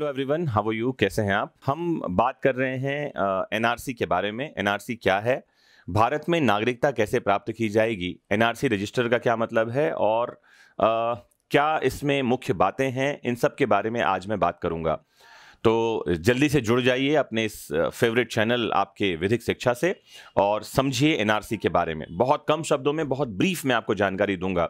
hello everyone how you कैसे हैं आप हम बात कर रहे हैं एनआरसी के बारे में एनआरसी क्या है भारत में नागरिकता कैसे प्राप्त की जाएगी एनआरसी रजिस्टर का क्या मतलब है और आ, क्या इसमें मुख्य बातें हैं इन सब के बारे में आज मैं बात करूंगा तो जल्दी से जुड़ जाइए अपने इस फेवरेट चैनल आपके विधिक शिक्षा से और समझिए एनआरसी के बारे में बहुत कम शब्दों में बहुत ब्रीफ में आपको जानकारी दूंगा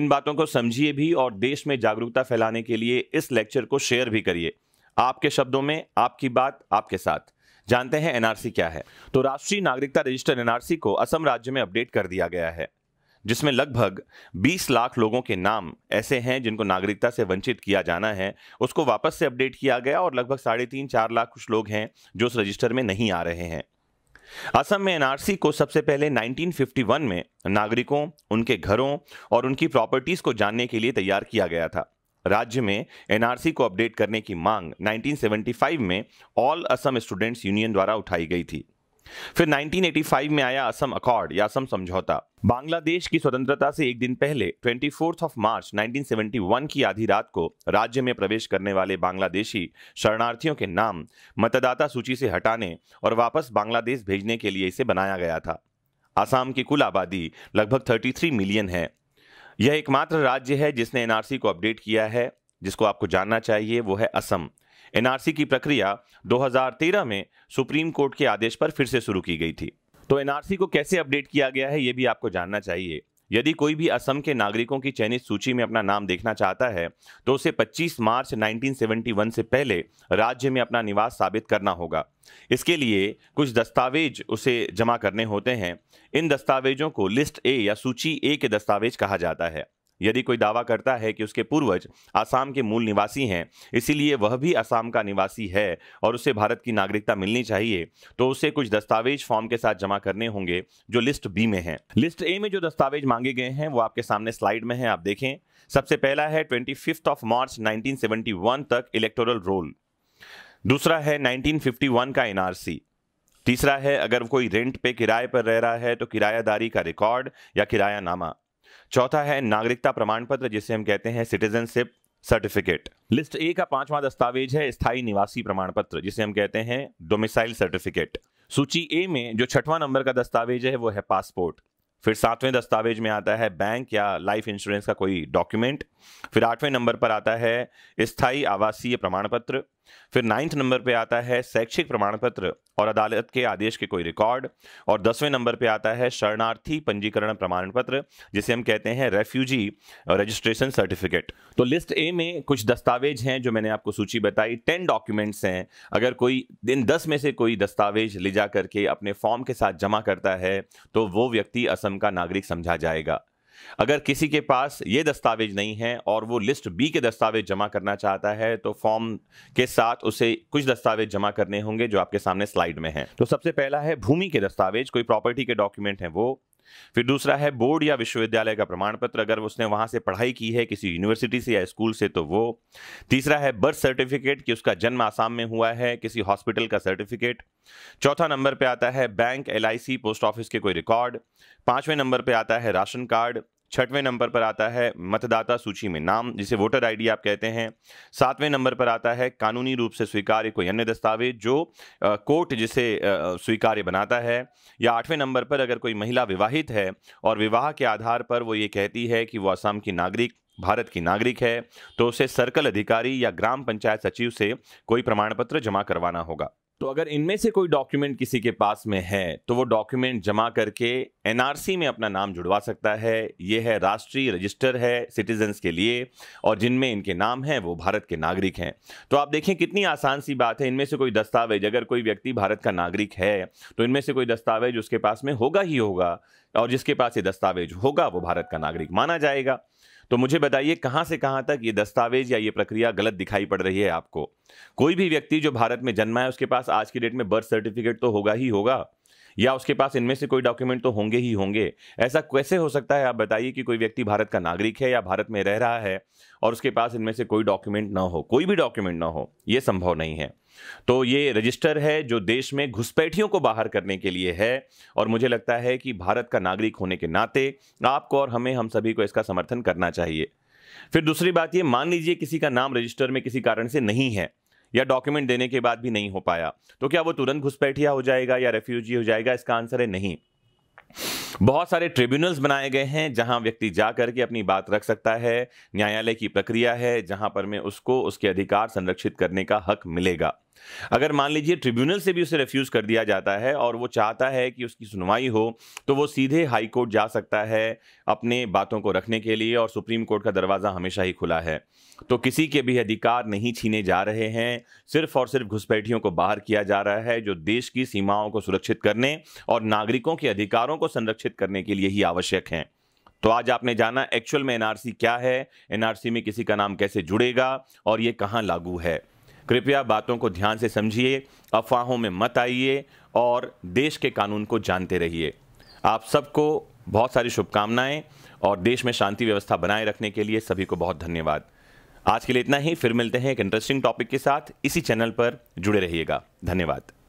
इन बातों को समझिए भी और देश में जागरूकता फैलाने के लिए इस लेक्चर को शेयर भी करिए आपके शब्दों में आपकी बात आपके साथ जानते हैं एनआरसी क्या है तो राष्ट्रीय नागरिकता रजिस्टर एनआरसी को असम राज्य में अपडेट कर दिया गया है जिसमें लगभग 20 लाख लोगों के नाम ऐसे हैं जिनको नागरिकता से वंचित किया जाना है उसको वापस से अपडेट किया गया और लगभग साढ़े तीन चार लाख कुछ लोग हैं जो उस रजिस्टर में नहीं आ रहे हैं असम में एनआरसी को सबसे पहले 1951 में नागरिकों उनके घरों और उनकी प्रॉपर्टीज को जानने के लिए तैयार किया गया था राज्य में एनआरसी को अपडेट करने की मांग 1975 में ऑल असम स्टूडेंट्स यूनियन द्वारा उठाई गई थी फिर 1985 में आया असम अकॉर्ड या असम समझौता बांग्लादेश की स्वतंत्रता से एक दिन पहले ट्वेंटी ऑफ मार्च 1971 की आधी रात को राज्य में प्रवेश करने वाले बांग्लादेशी शरणार्थियों के नाम मतदाता सूची से हटाने और वापस बांग्लादेश भेजने के लिए इसे बनाया गया था आसाम की कुल आबादी लगभग 33 मिलियन है यह एकमात्र राज्य है जिसने एनआरसी को अपडेट किया है जिसको आपको जानना चाहिए वो है असम एनआरसी की प्रक्रिया 2013 में सुप्रीम कोर्ट के आदेश पर फिर से शुरू की गई थी तो एनआरसी को कैसे अपडेट किया गया है ये भी आपको जानना चाहिए यदि कोई भी असम के नागरिकों की चयनित सूची में अपना नाम देखना चाहता है तो उसे 25 मार्च 1971 से पहले राज्य में अपना निवास साबित करना होगा इसके लिए कुछ दस्तावेज उसे जमा करने होते हैं इन दस्तावेजों को लिस्ट ए या सूची ए के दस्तावेज कहा जाता है यदि कोई दावा करता है कि उसके पूर्वज आसाम के मूल निवासी हैं इसीलिए वह भी आसाम का निवासी है और उसे भारत की नागरिकता मिलनी चाहिए तो उसे कुछ दस्तावेज फॉर्म के साथ जमा करने होंगे जो लिस्ट बी में है लिस्ट ए में जो दस्तावेज मांगे गए हैं वो आपके सामने स्लाइड में है आप देखें सबसे पहला है ट्वेंटी ऑफ मार्च नाइनटीन तक इलेक्टोरल रोल दूसरा है 1951 का एनआरसी तीसरा है अगर कोई रेंट पे किराए पर रह रहा है तो किरायादारी का रिकॉर्ड या किराया नामा चौथा है नागरिकता प्रमाण पत्र जिसे हम कहते हैं सिटीजनशिप सर्टिफिकेट लिस्ट ए का पांचवा दस्तावेज है स्थायी निवासी प्रमाण पत्र जिसे हम कहते हैं डोमिसाइल सर्टिफिकेट सूची ए में जो छठवां नंबर का दस्तावेज है वो है पासपोर्ट फिर सातवें दस्तावेज में आता है बैंक या लाइफ इंश्योरेंस का कोई डॉक्यूमेंट फिर आठवें नंबर पर आता है स्थायी आवासीय प्रमाण पत्र फिर नाइन्थ नंबर पे आता है शैक्षिक प्रमाण पत्र और अदालत के आदेश के कोई रिकॉर्ड और दसवें नंबर पे आता है शरणार्थी पंजीकरण प्रमाण पत्र जिसे हम कहते हैं रेफ्यूजी रजिस्ट्रेशन सर्टिफिकेट तो लिस्ट ए में कुछ दस्तावेज हैं जो मैंने आपको सूची बताई टेन डॉक्यूमेंट्स हैं अगर कोई दिन दस में से कोई दस्तावेज ले जा करके अपने फॉर्म के साथ जमा करता है तो वो व्यक्ति असम का नागरिक समझा जाएगा अगर किसी के पास ये दस्तावेज नहीं है और वो लिस्ट बी के दस्तावेज जमा करना चाहता है तो फॉर्म के साथ उसे कुछ दस्तावेज जमा करने होंगे जो आपके सामने स्लाइड में हैं तो सबसे पहला है भूमि के दस्तावेज कोई प्रॉपर्टी के डॉक्यूमेंट हैं वो फिर दूसरा है बोर्ड या विश्वविद्यालय का प्रमाण पत्र अगर उसने वहाँ से पढ़ाई की है किसी यूनिवर्सिटी से या स्कूल से तो वो तीसरा है बर्थ सर्टिफिकेट कि उसका जन्म आसाम में हुआ है किसी हॉस्पिटल का सर्टिफिकेट चौथा नंबर पर आता है बैंक एल पोस्ट ऑफिस के कोई रिकॉर्ड पांचवें नंबर पर आता है राशन कार्ड छठवें नंबर पर आता है मतदाता सूची में नाम जिसे वोटर आईडी आप कहते हैं सातवें नंबर पर आता है कानूनी रूप से स्वीकार्य कोई अन्य दस्तावेज जो आ, कोर्ट जिसे स्वीकार्य बनाता है या आठवें नंबर पर अगर कोई महिला विवाहित है और विवाह के आधार पर वो ये कहती है कि वो असम की नागरिक भारत की नागरिक है तो उसे सर्कल अधिकारी या ग्राम पंचायत सचिव से कोई प्रमाण पत्र जमा करवाना होगा तो अगर इनमें से कोई डॉक्यूमेंट किसी के पास में है तो वो डॉक्यूमेंट जमा करके एनआरसी में अपना नाम जुड़वा सकता है ये है राष्ट्रीय रजिस्टर है सिटीजन्स के लिए और जिनमें इनके नाम हैं वो भारत के नागरिक हैं तो आप देखें कितनी आसान सी बात है इनमें से कोई दस्तावेज अगर कोई व्यक्ति भारत का नागरिक है तो इनमें से कोई दस्तावेज उसके पास में होगा ही होगा और जिसके पास ये दस्तावेज होगा वो भारत का नागरिक माना जाएगा तो मुझे बताइए कहाँ से कहाँ तक ये दस्तावेज या ये प्रक्रिया गलत दिखाई पड़ रही है आपको कोई भी व्यक्ति जो भारत में जन्मा है उसके पास आज की डेट में बर्थ सर्टिफिकेट तो होगा ही होगा या उसके पास इनमें से कोई डॉक्यूमेंट तो होंगे ही होंगे ऐसा कैसे हो सकता है आप बताइए कि कोई व्यक्ति भारत का नागरिक है या भारत में रह रहा है और उसके पास इनमें से कोई डॉक्यूमेंट ना हो कोई भी डॉक्यूमेंट ना हो ये संभव नहीं है तो ये रजिस्टर है जो देश में घुसपैठियों को बाहर करने के लिए है और मुझे लगता है कि भारत का नागरिक होने के नाते आपको और हमें हम सभी को इसका समर्थन करना चाहिए फिर दूसरी बात ये मान लीजिए किसी का नाम रजिस्टर में किसी कारण से नहीं है या डॉक्यूमेंट देने के बाद भी नहीं हो पाया तो क्या वो तुरंत घुसपैठिया हो जाएगा या रेफ्यूजी हो जाएगा इसका आंसर है नहीं बहुत सारे ट्रिब्यूनल्स बनाए गए हैं जहां व्यक्ति जा करके अपनी बात रख सकता है न्यायालय की प्रक्रिया है जहां पर में उसको उसके अधिकार संरक्षित करने का हक मिलेगा अगर मान लीजिए ट्रिब्यूनल से भी उसे रिफ्यूज कर दिया जाता है और वो चाहता है कि उसकी सुनवाई हो तो वो सीधे हाई कोर्ट जा सकता है अपने बातों को रखने के लिए और सुप्रीम कोर्ट का दरवाज़ा हमेशा ही खुला है तो किसी के भी अधिकार नहीं छीने जा रहे हैं सिर्फ और सिर्फ घुसपैठियों को बाहर किया जा रहा है जो देश की सीमाओं को सुरक्षित करने और नागरिकों के अधिकारों को संरक्षित करने के लिए ही आवश्यक हैं तो आज आपने जाना एक्चुअल में एनआरसी क्या है एनआरसी में किसी का नाम कैसे जुड़ेगा और ये कहाँ लागू है कृपया बातों को ध्यान से समझिए अफवाहों में मत आइए और देश के कानून को जानते रहिए आप सबको बहुत सारी शुभकामनाएं और देश में शांति व्यवस्था बनाए रखने के लिए सभी को बहुत धन्यवाद आज के लिए इतना ही फिर मिलते हैं एक इंटरेस्टिंग टॉपिक के साथ इसी चैनल पर जुड़े रहिएगा धन्यवाद